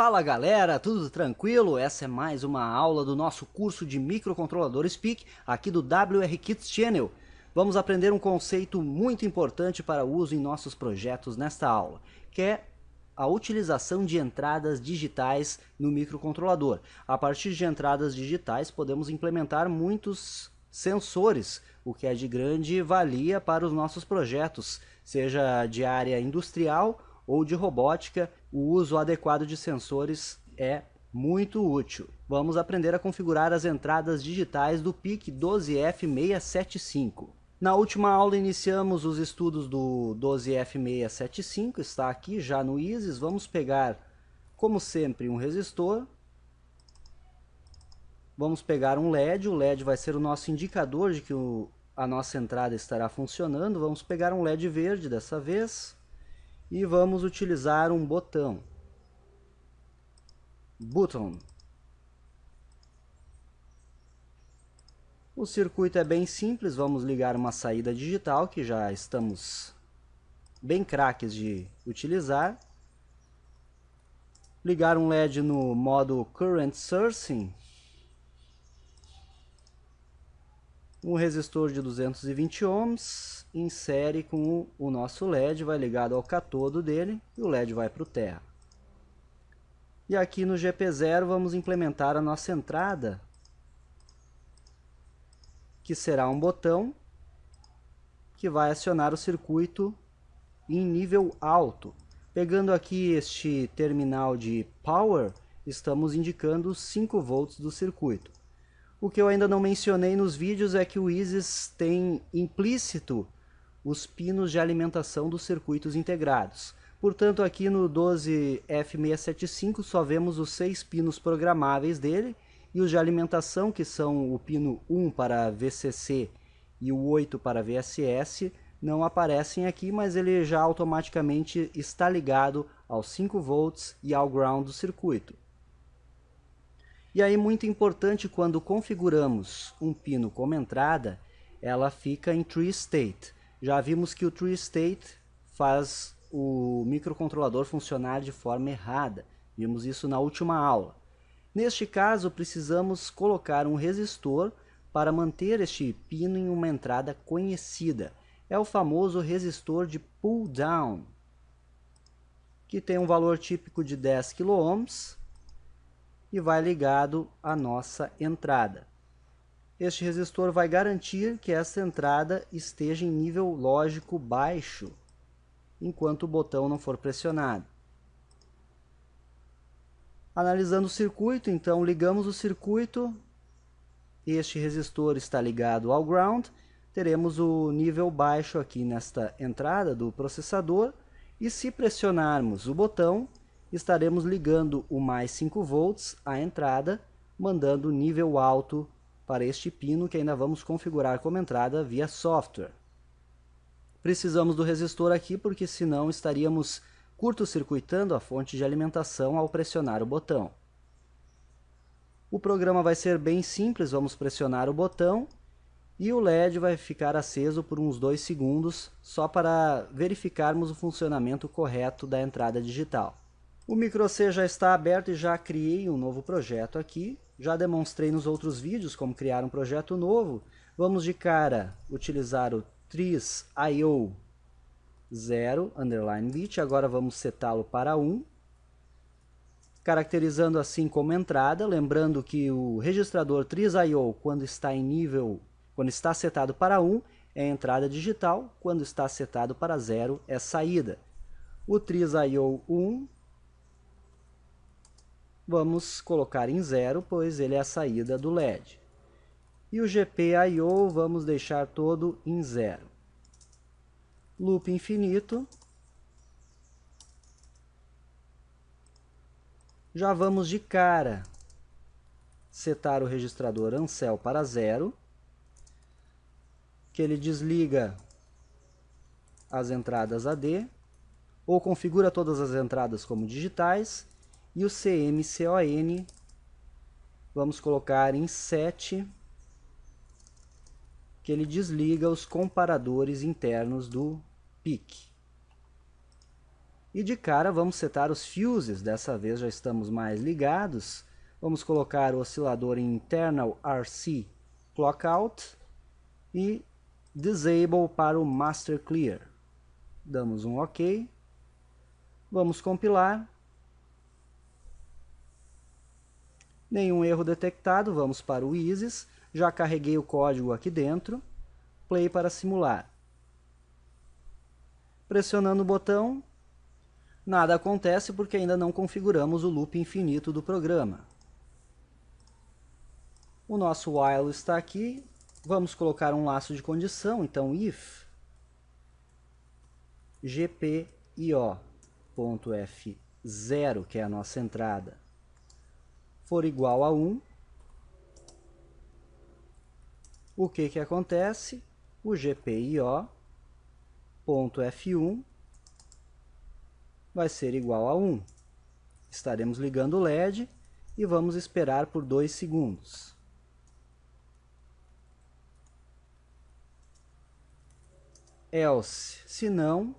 Fala galera, tudo tranquilo? Essa é mais uma aula do nosso curso de microcontroladores PIC aqui do WR Kits Channel. Vamos aprender um conceito muito importante para uso em nossos projetos nesta aula, que é a utilização de entradas digitais no microcontrolador. A partir de entradas digitais podemos implementar muitos sensores, o que é de grande valia para os nossos projetos, seja de área industrial ou de robótica o uso adequado de sensores é muito útil. Vamos aprender a configurar as entradas digitais do PIC 12F675. Na última aula iniciamos os estudos do 12F675, está aqui já no ISIS. Vamos pegar, como sempre, um resistor. Vamos pegar um LED, o LED vai ser o nosso indicador de que o, a nossa entrada estará funcionando. Vamos pegar um LED verde dessa vez e vamos utilizar um botão. Button. O circuito é bem simples, vamos ligar uma saída digital que já estamos bem craques de utilizar. Ligar um LED no modo Current Sourcing. Um resistor de 220 ohms insere com o nosso LED, vai ligado ao catodo dele e o LED vai para o terra. E aqui no GP0 vamos implementar a nossa entrada, que será um botão que vai acionar o circuito em nível alto. Pegando aqui este terminal de power, estamos indicando os 5 volts do circuito. O que eu ainda não mencionei nos vídeos é que o ISIS tem implícito os pinos de alimentação dos circuitos integrados. Portanto, aqui no 12F675 só vemos os seis pinos programáveis dele e os de alimentação, que são o pino 1 para VCC e o 8 para VSS, não aparecem aqui, mas ele já automaticamente está ligado aos 5 volts e ao ground do circuito. E aí muito importante quando configuramos um pino como entrada, ela fica em tree state. Já vimos que o true state faz o microcontrolador funcionar de forma errada. Vimos isso na última aula. Neste caso, precisamos colocar um resistor para manter este pino em uma entrada conhecida. É o famoso resistor de pull down, que tem um valor típico de 10 kΩ e vai ligado à nossa entrada. Este resistor vai garantir que essa entrada esteja em nível lógico baixo, enquanto o botão não for pressionado. Analisando o circuito, então ligamos o circuito, este resistor está ligado ao ground, teremos o nível baixo aqui nesta entrada do processador, e se pressionarmos o botão, estaremos ligando o mais 5 volts à entrada, mandando o nível alto para este pino que ainda vamos configurar como entrada via software. Precisamos do resistor aqui porque senão estaríamos curto-circuitando a fonte de alimentação ao pressionar o botão. O programa vai ser bem simples, vamos pressionar o botão e o LED vai ficar aceso por uns 2 segundos só para verificarmos o funcionamento correto da entrada digital. O micro C já está aberto e já criei um novo projeto aqui. Já demonstrei nos outros vídeos como criar um projeto novo. Vamos de cara utilizar o tris.io 0, underline bit. Agora vamos setá-lo para 1. Caracterizando assim como entrada. Lembrando que o registrador tris.io, quando está em nível, quando está setado para 1, é entrada digital. Quando está setado para 0, é saída. O tris.io 1 vamos colocar em zero, pois ele é a saída do LED. E o GPIO vamos deixar todo em zero. Loop infinito. Já vamos de cara setar o registrador ANSEL para zero, que ele desliga as entradas AD, ou configura todas as entradas como digitais, e o CMCON vamos colocar em 7, que ele desliga os comparadores internos do PIC. E de cara vamos setar os fuses, dessa vez já estamos mais ligados. Vamos colocar o oscilador em internal RC clockout e disable para o master clear. Damos um OK. Vamos compilar. Nenhum erro detectado, vamos para o ISIS. Já carreguei o código aqui dentro. Play para simular. Pressionando o botão, nada acontece porque ainda não configuramos o loop infinito do programa. O nosso while está aqui. Vamos colocar um laço de condição, então if gpio.f0, que é a nossa entrada, for igual a 1, o que, que acontece? O GPIO.f1 vai ser igual a 1. Estaremos ligando o LED e vamos esperar por 2 segundos. Else, se não,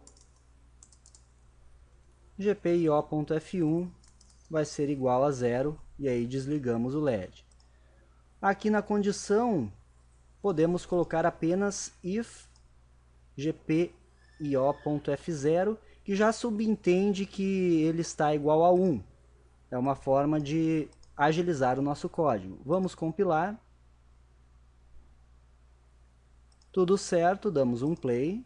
GPIO.f1 vai ser igual a zero e aí desligamos o LED. Aqui na condição, podemos colocar apenas if gpio.f0, que já subentende que ele está igual a 1. É uma forma de agilizar o nosso código. Vamos compilar. Tudo certo, damos um play.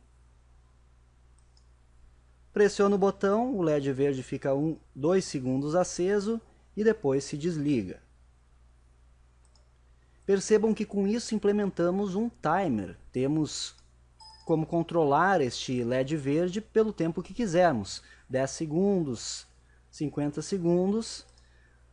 Pressiono o botão, o LED verde fica 2 um, segundos aceso e depois se desliga. Percebam que com isso implementamos um timer. Temos como controlar este LED verde pelo tempo que quisermos. 10 segundos, 50 segundos.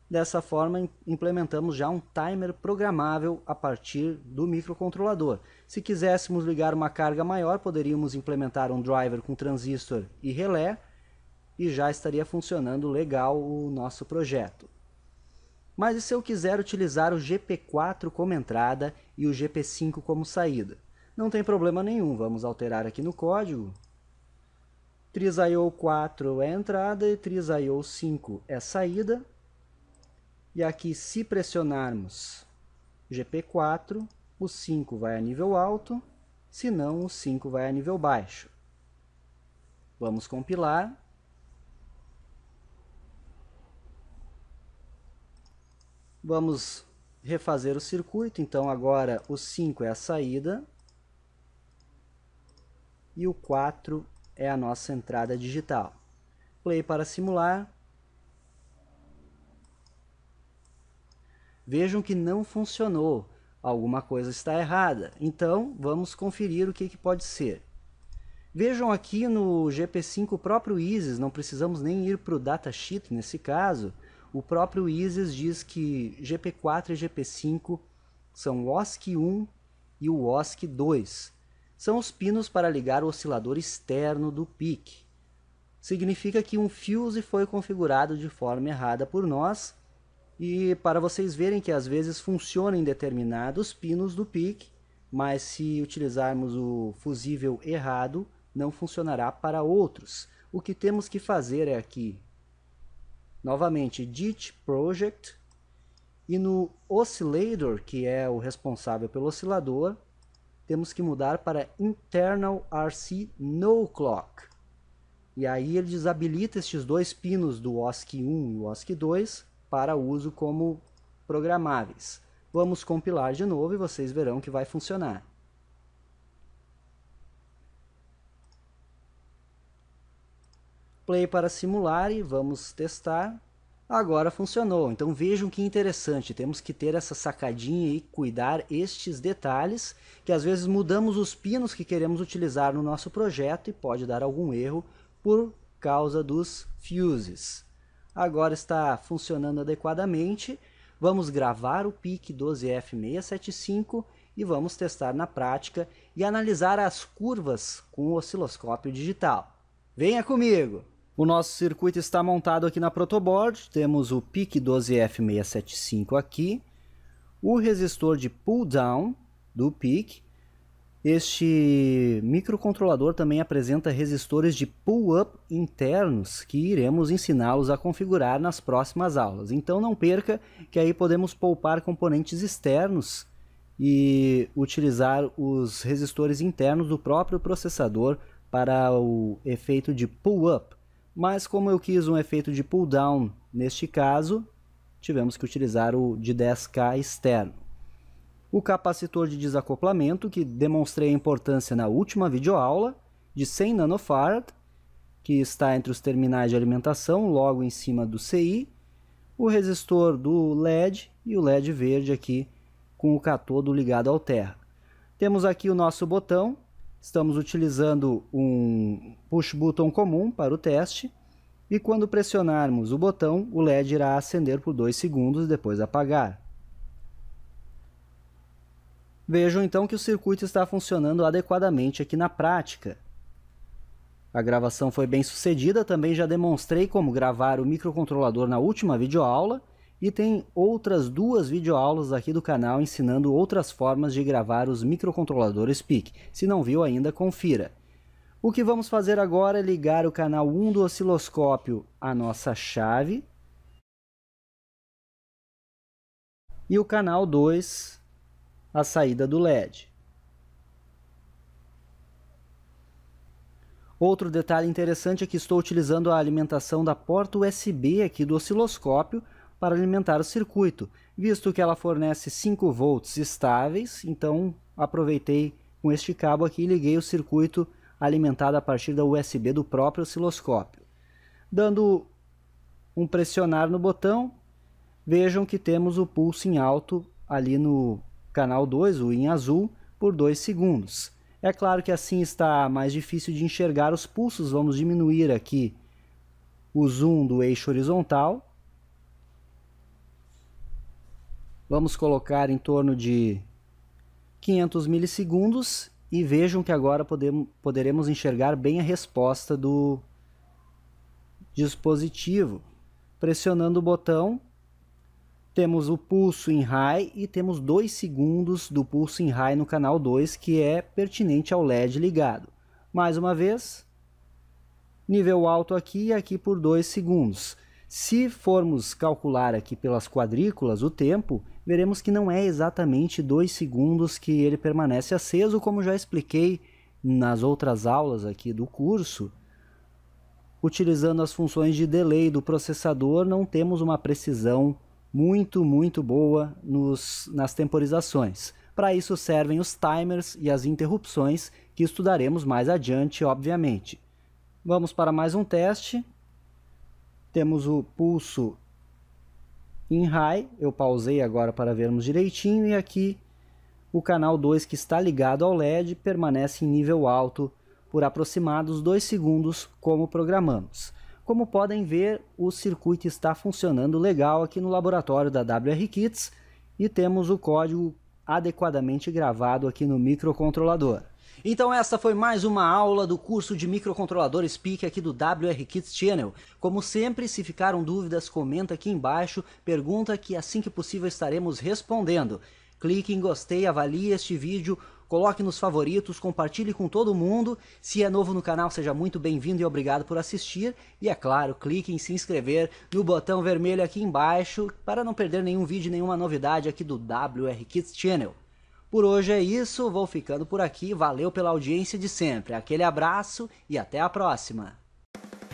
Dessa forma, implementamos já um timer programável a partir do microcontrolador. Se quiséssemos ligar uma carga maior, poderíamos implementar um driver com transistor e relé, e já estaria funcionando legal o nosso projeto. Mas e se eu quiser utilizar o GP4 como entrada e o GP5 como saída? Não tem problema nenhum, vamos alterar aqui no código. TrisIO 4 é entrada e TrisIO 5 é saída. E aqui se pressionarmos GP4, o 5 vai a nível alto, se não o 5 vai a nível baixo. Vamos compilar Vamos refazer o circuito, então agora o 5 é a saída e o 4 é a nossa entrada digital. Play para simular. Vejam que não funcionou, alguma coisa está errada. Então vamos conferir o que, que pode ser. Vejam aqui no GP5 o próprio ISIS, não precisamos nem ir para o datasheet nesse caso, o próprio ISIS diz que GP4 e GP5 são o OSC1 e o OSC2. São os pinos para ligar o oscilador externo do PIC. Significa que um fuse foi configurado de forma errada por nós. E para vocês verem que às vezes funcionam em determinados pinos do PIC, mas se utilizarmos o fusível errado, não funcionará para outros. O que temos que fazer é aqui Novamente, dit project. E no oscillator, que é o responsável pelo oscilador, temos que mudar para internal RC no clock. E aí ele desabilita estes dois pinos do osc 1 e osc 2 para uso como programáveis. Vamos compilar de novo e vocês verão que vai funcionar. play para simular e vamos testar. Agora funcionou, então vejam que interessante, temos que ter essa sacadinha e cuidar estes detalhes, que às vezes mudamos os pinos que queremos utilizar no nosso projeto e pode dar algum erro por causa dos fuses. Agora está funcionando adequadamente, vamos gravar o PIC 12F675 e vamos testar na prática e analisar as curvas com o osciloscópio digital. Venha comigo! O nosso circuito está montado aqui na protoboard, temos o PIC 12F675 aqui, o resistor de pull down do PIC. Este microcontrolador também apresenta resistores de pull-up internos que iremos ensiná-los a configurar nas próximas aulas. Então não perca que aí podemos poupar componentes externos e utilizar os resistores internos do próprio processador para o efeito de pull-up. Mas como eu quis um efeito de pull down neste caso, tivemos que utilizar o de 10K externo. O capacitor de desacoplamento, que demonstrei a importância na última videoaula, de 100 nanofarad, que está entre os terminais de alimentação, logo em cima do CI, o resistor do LED e o LED verde aqui com o catodo ligado ao terra. Temos aqui o nosso botão Estamos utilizando um push button comum para o teste e quando pressionarmos o botão, o LED irá acender por 2 segundos e depois apagar. Vejam então que o circuito está funcionando adequadamente aqui na prática. A gravação foi bem sucedida, também já demonstrei como gravar o microcontrolador na última videoaula, e tem outras duas videoaulas aqui do canal ensinando outras formas de gravar os microcontroladores PIC. Se não viu ainda, confira. O que vamos fazer agora é ligar o canal 1 do osciloscópio à nossa chave e o canal 2 à saída do LED. Outro detalhe interessante é que estou utilizando a alimentação da porta USB aqui do osciloscópio para alimentar o circuito, visto que ela fornece 5 volts estáveis, então aproveitei com este cabo aqui e liguei o circuito alimentado a partir da USB do próprio osciloscópio. Dando um pressionar no botão, vejam que temos o pulso em alto ali no canal 2, o em azul, por 2 segundos. É claro que assim está mais difícil de enxergar os pulsos, vamos diminuir aqui o zoom do eixo horizontal Vamos colocar em torno de 500 milissegundos e vejam que agora podemos, poderemos enxergar bem a resposta do dispositivo. Pressionando o botão, temos o pulso em high e temos 2 segundos do pulso em high no canal 2, que é pertinente ao LED ligado. Mais uma vez, nível alto aqui e aqui por 2 segundos. Se formos calcular aqui pelas quadrículas o tempo, veremos que não é exatamente 2 segundos que ele permanece aceso, como já expliquei nas outras aulas aqui do curso. Utilizando as funções de delay do processador, não temos uma precisão muito, muito boa nos, nas temporizações. Para isso servem os timers e as interrupções, que estudaremos mais adiante, obviamente. Vamos para mais um teste. Temos o pulso em high, eu pausei agora para vermos direitinho, e aqui o canal 2 que está ligado ao LED permanece em nível alto por aproximados 2 segundos, como programamos. Como podem ver, o circuito está funcionando legal aqui no laboratório da WR Kits e temos o código adequadamente gravado aqui no microcontrolador. Então essa foi mais uma aula do curso de microcontroladores PIC aqui do WR Kids Channel. Como sempre, se ficaram dúvidas, comenta aqui embaixo, pergunta que assim que possível estaremos respondendo. Clique em gostei, avalie este vídeo, coloque nos favoritos, compartilhe com todo mundo. Se é novo no canal, seja muito bem-vindo e obrigado por assistir. E é claro, clique em se inscrever no botão vermelho aqui embaixo para não perder nenhum vídeo, nenhuma novidade aqui do WR Kids Channel. Por hoje é isso, vou ficando por aqui. Valeu pela audiência de sempre. Aquele abraço e até a próxima.